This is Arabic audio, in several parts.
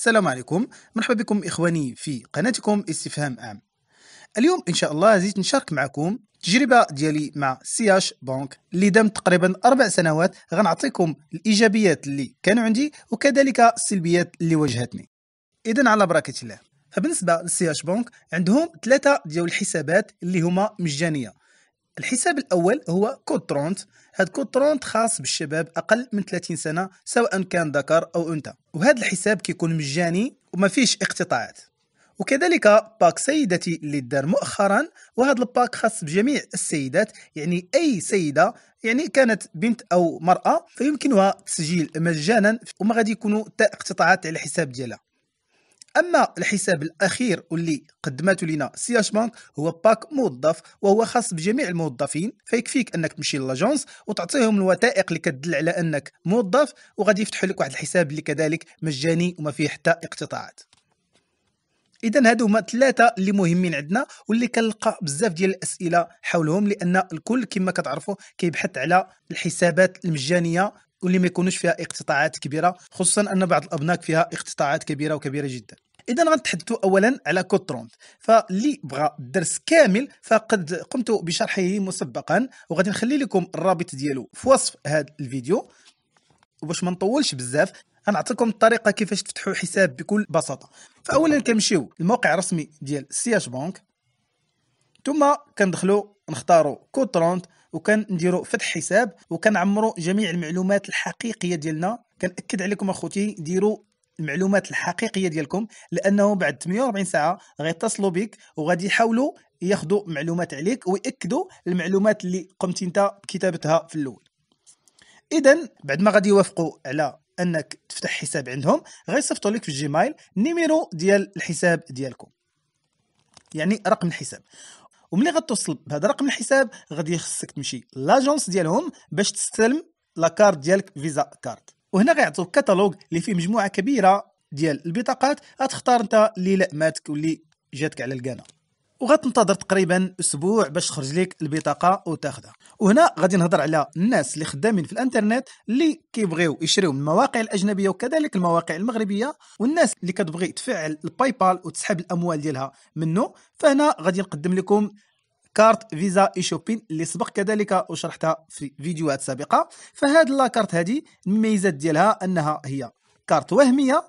السلام عليكم مرحبا بكم إخواني في قناتكم استفهام عام اليوم إن شاء الله زيت نشارك معكم التجربة ديالي مع سياش بانك اللي دامت تقريبا أربع سنوات غنعطيكم الإيجابيات اللي كانوا عندي وكذلك السلبيات اللي واجهتني إذا على بركة الله فبالنسبة لسياش بانك عندهم ثلاثة ديال الحسابات اللي هما مجانية الحساب الأول هو كود 30 هاد كود 30 خاص بالشباب أقل من 30 سنة سواء كان ذكر أو أنثى وهذا الحساب كيكون مجاني وما فيش اقتطاعات وكذلك باك سيدتي اللي دار مؤخرا وهذا الباك خاص بجميع السيدات يعني اي سيده يعني كانت بنت او مراه فيمكنها التسجيل مجانا وما غادي يكونوا اقتطاعات على الحساب ديالها اما الحساب الاخير واللي قدمته لنا سياش بانك هو باك موظف وهو خاص بجميع الموظفين فيكفيك انك تمشي لاجونس وتعطيهم الوثائق اللي كدل على انك موظف وغادي يفتحوا لك واحد الحساب اللي كذلك مجاني وما فيه حتى اقتطاعات اذا هادو هما ثلاثه اللي مهمين عندنا واللي كنلقى بزاف ديال الاسئله حولهم لان الكل كما كتعرفوا كيبحث على الحسابات المجانيه واللي ما يكونوش فيها اقتطاعات كبيره خصوصا ان بعض الابناك فيها اقتطاعات كبيره وكبيره جدا اذا غنتحدثوا اولا على كود ترونت فاللي بغى الدرس كامل فقد قمت بشرحه مسبقا وغادي نخلي لكم الرابط ديالو في وصف هذا الفيديو وباش ما نطولش بزاف غنعطيكم الطريقه كيفاش تفتحوا حساب بكل بساطه فاولا كنمشيو للموقع الرسمي ديال اش بنك ثم كندخلوا نختاروا كود ترونت وكنديروا فتح حساب وكنعمروا جميع المعلومات الحقيقيه ديالنا كنأكد عليكم اخوتي ديروا المعلومات الحقيقيه ديالكم لانه بعد 48 ساعه غيتصلوا بك وغادي يحاولوا ياخذوا معلومات عليك وياكدوا المعلومات اللي قمت انت بكتابتها في الاول اذا بعد ما غادي يوافقوا على انك تفتح حساب عندهم غيصيفطوا لك في الجيميل نيميرو ديال الحساب ديالكم يعني رقم الحساب وملي غتوصل بهذا رقم الحساب غادي يخصك تمشي لاجونس ديالهم باش تستلم لاكارت ديالك فيزا كارد وهنا غيعطوك كتالوج اللي فيه مجموعه كبيره ديال البطاقات غتختار انت اللي لأماتك واللي جاتك على الكانه وغتنتظر تقريبا اسبوع باش تخرج لك البطاقه وتاخذها وهنا غادي نهضر على الناس اللي خدامين في الانترنت اللي كيبغيو يشريو من المواقع الاجنبيه وكذلك المواقع المغربيه والناس اللي كتبغي تفعل الباي بال وتسحب الاموال ديالها منه فهنا غادي نقدم لكم كارت فيزا اي شوبين اللي سبق كذلك وشرحتها في فيديوهات سابقه فهاد لاكارت هذه المميزات ديالها انها هي كارت وهميه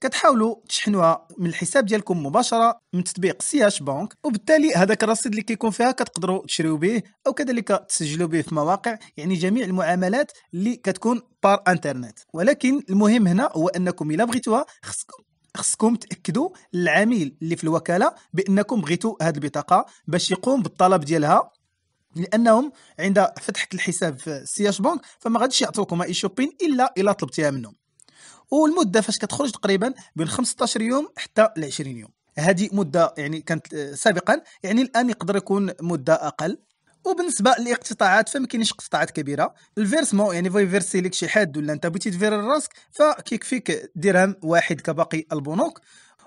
كتحاولوا تشحنوها من الحساب ديالكم مباشره من تطبيق سياش بانك وبالتالي هذاك الرصيد اللي كيكون فيها كتقدروا تشريو به او كذلك تسجلوا به في مواقع يعني جميع المعاملات اللي كتكون بار انترنت ولكن المهم هنا هو انكم الا بغيتوها خصكم خصكم تاكدوا للعميل اللي في الوكاله بانكم بغيتوا هذه البطاقه باش يقوم بالطلب ديالها لانهم عند فتحه الحساب في سياش بنك فما غاديش يعطوكم اي شوبين الا الا طلبتيها منهم والمده فاش كتخرج تقريبا بين 15 يوم حتى ل 20 يوم هذه مده يعني كانت آه، سابقا يعني الان يقدر يكون مده اقل وبالنسبه للاقتطاعات فما كاينش اقتطاعات كبيره الفيرسمون يعني فوي فيرسي لك شي حد ولا انت بغيتي تفير راسك فكيكفيك درهم واحد كباقي البنوك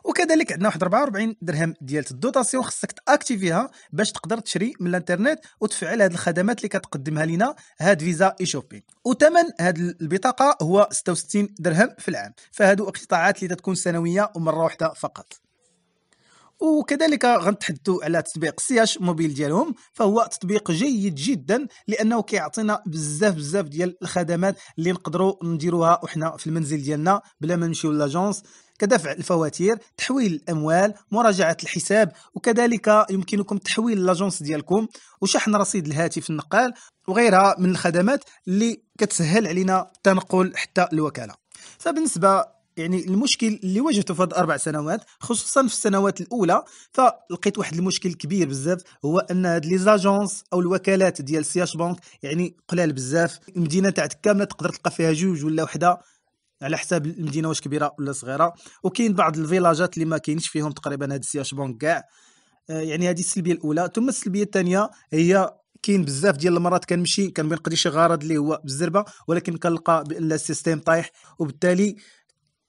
وكذلك عندنا واحد 44 درهم ديال الدوتاسيون خصك تاكتيفيها باش تقدر تشري من الانترنت وتفعل هذه الخدمات اللي كتقدمها لنا هاد فيزا اي شوبينغ وثمن هاد البطاقه هو 66 درهم في العام فهادو اقتطاعات اللي تكون سنويه ومره واحده فقط وكذلك غنتحدثوا على تطبيق سياش موبيل ديالهم فهو تطبيق جيد جدا لانه كيعطينا بزاف بزاف ديال الخدمات اللي نقدروا نديروها وحنا في المنزل ديالنا بلا ما نمشيو لاجونس كدفع الفواتير تحويل الاموال مراجعه الحساب وكذلك يمكنكم تحويل لاجونس ديالكم وشحن رصيد الهاتف النقال وغيرها من الخدمات اللي كتسهل علينا التنقل حتى الوكاله فبالنسبه يعني المشكل اللي واجهته في هذه اربع سنوات خصوصا في السنوات الاولى فلقيت واحد المشكل كبير بزاف هو ان هاد لي زاجونس او الوكالات ديال سياش بانك يعني قلال بزاف المدينه تاعك كامله تقدر تلقى فيها جوج ولا وحده على حساب المدينه واش كبيره ولا صغيره وكاين بعض الفيلاجات اللي ما كاينش فيهم تقريبا هاد سياش بانك كاع آه، يعني هذه السلبيه الاولى ثم السلبيه الثانيه هي كاين بزاف ديال المرات كنمشي كنبغي نقضي شي غرض اللي هو بالزربه ولكن كنلقى بان السيستيم طايح وبالتالي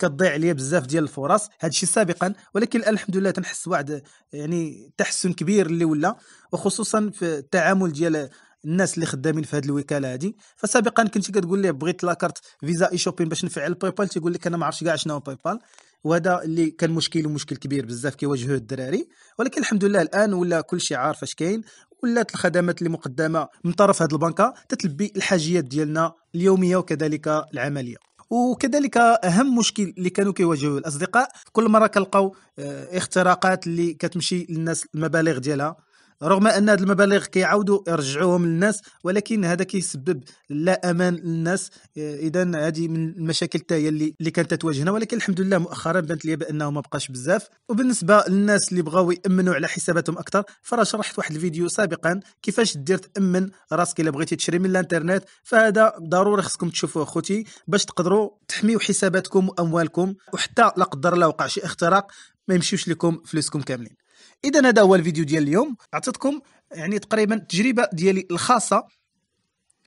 كتضيع عليا بزاف ديال الفرص هذا الشيء سابقا ولكن الان الحمد لله تنحس واحد يعني تحسن كبير اللي ولا وخصوصا في التعامل ديال الناس اللي خدامين في هذه الوكاله هذه فسابقا كنت كتقول ليه بغيت لاكارت فيزا اي شوبين باش نفعل باي بال تيقول لك انا ما عرفتش كاع شنو باي بال وهذا اللي كان مشكل ومشكل كبير بزاف كيواجهوه الدراري ولكن الحمد لله الان ولا كل شيء عارف اش كاين ولات الخدمات اللي مقدمه من طرف هذه البنكه تتلبي الحاجيات ديالنا اليوميه وكذلك العمليه وكذلك اهم مشكل اللي كانوا كيواجهوه الاصدقاء كل مره كنلقاو آه، اختراقات اللي كتمشي للناس المبالغ ديالها رغم ان هاد المبالغ كيعاودوا يرجعوهم للناس ولكن هذا كيسبب لا امان للناس آه، اذا هذه من المشاكل حتى هي اللي اللي كانت تواجهنا ولكن الحمد لله مؤخرا بانت لي بانه ما بقاش بزاف وبالنسبه للناس اللي بغاو يامنوا على حساباتهم اكثر فراه شرحت واحد الفيديو سابقا كيفاش دير تامن راسك الا بغيتي تشري من الانترنت فهذا ضروري خصكم تشوفوه اخوتي باش تقدروا تحميوا حساباتكم واموالكم وحتى لا قدر الله وقع شي اختراق ما يمشيوش لكم فلوسكم كاملين اذا هذا هو الفيديو ديال اليوم عطيتكم يعني تقريبا التجربه ديالي الخاصه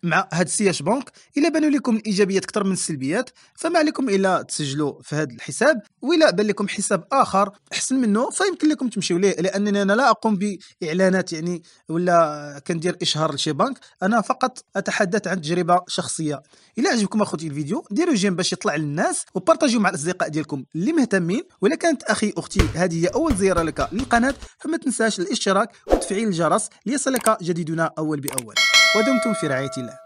مع هاد سياش بنك الا بانوا لكم الايجابيات اكثر من السلبيات فما عليكم الا تسجلوا في هذا الحساب ولا بان لكم حساب اخر احسن منه فيمكن لكم تمشيو ليه لانني انا لا اقوم باعلانات يعني ولا كندير اشهار لشي بنك انا فقط اتحدث عن تجربه شخصيه الى عجبكم اخوتي الفيديو ديروا جيم باش يطلع للناس وبارطاجيو مع الاصدقاء ديالكم اللي مهتمين ولا كانت اخي اختي هذه هي اول زياره لك للقناه فما تنساش الاشتراك وتفعيل الجرس ليصلك جديدنا اول باول ودمتم في رعايه الله